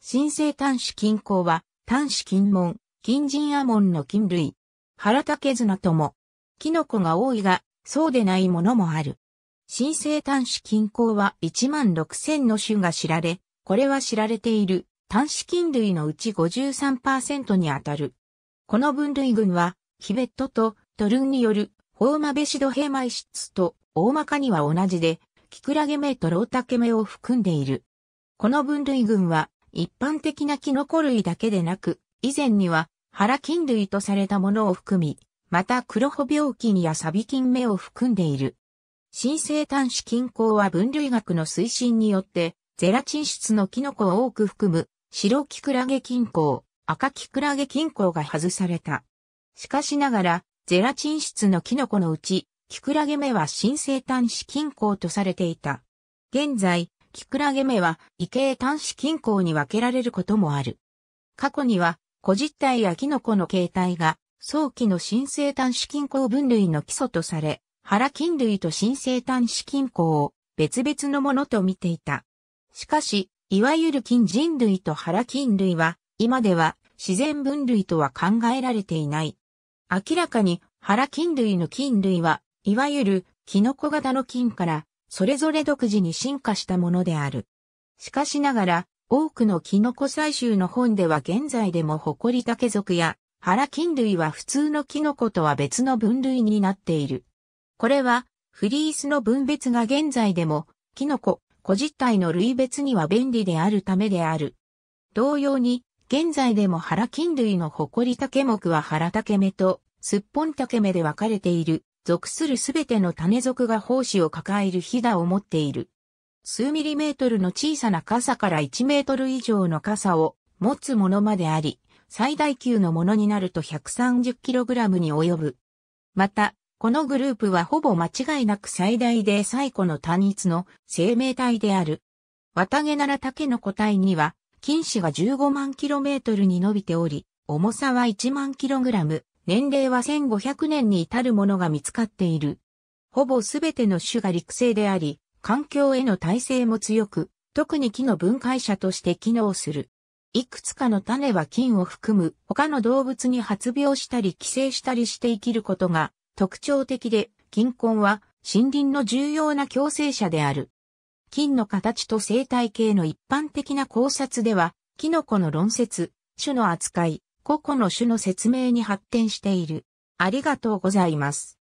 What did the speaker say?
新生端子金鉱は、端子金門、金人亜門の菌類。原竹綱とも、キノコが多いが、そうでないものもある。新生端子金鉱は1万6000の種が知られ、これは知られている端子菌類のうち53%にあたる。この分類群は、ヒベットとトルンによる、ホーマベシドヘマイシツと大まかには同じで、キクラゲ目とロウタケ目を含んでいる。この分類群は、一般的なキノコ類だけでなく、以前には腹菌類とされたものを含み、また黒穂病菌やサビ菌目を含んでいる。新生端子菌衡は分類学の推進によって、ゼラチン質のキノコを多く含む、白キクラゲ菌衡、赤キクラゲ菌衡が外された。しかしながら、ゼラチン質のキノコのうち、キクラゲ目は新生端子菌衡とされていた。現在、キクラゲ目は異形端子均衡に分けられることもある。過去には、古実体やキノコの形態が、早期の新生端子均衡分類の基礎とされ、腹菌類と新生端子均衡を別々のものと見ていた。しかし、いわゆる菌人類と腹菌類は、今では自然分類とは考えられていない。明らかに腹菌類の菌類は、いわゆるキノコ型の菌からそれぞれ独自に進化したものである。しかしながら、多くのキノコ採集の本では現在でもホコリタケ属やハラ菌類は普通のキノコとは別の分類になっている。これは、フリースの分別が現在でも、キノコ、個実体の類別には便利であるためである。同様に、現在でもハラ菌類のホコリタケ目はハラタケ目とスッポンタケ目で分かれている。属するすべての種属が胞子を抱えるヒダを持っている。数ミリメートルの小さな傘から1メートル以上の傘を持つものまであり、最大級のものになると1 3 0ラムに及ぶ。また、このグループはほぼ間違いなく最大で最古の単一の生命体である。綿毛なら竹の個体には、菌糸が15万キロメートルに伸びており、重さは1万キログラム。年齢は1500年に至るものが見つかっている。ほぼすべての種が陸生であり、環境への耐性も強く、特に木の分解者として機能する。いくつかの種は菌を含む他の動物に発病したり寄生したりして生きることが特徴的で、菌根は森林の重要な共生者である。菌の形と生態系の一般的な考察では、キノコの論説、種の扱い、個々の種の説明に発展している。ありがとうございます。